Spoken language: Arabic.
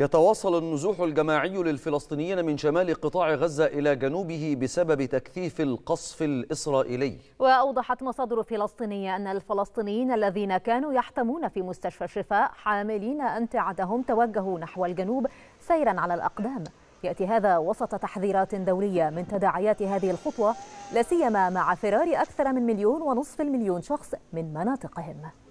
يتواصل النزوح الجماعي للفلسطينيين من شمال قطاع غزة إلى جنوبه بسبب تكثيف القصف الإسرائيلي وأوضحت مصادر فلسطينية أن الفلسطينيين الذين كانوا يحتمون في مستشفى الشفاء حاملين أمتعتهم توجهوا نحو الجنوب سيرا على الأقدام يأتي هذا وسط تحذيرات دولية من تداعيات هذه الخطوة لسيما مع فرار أكثر من مليون ونصف المليون شخص من مناطقهم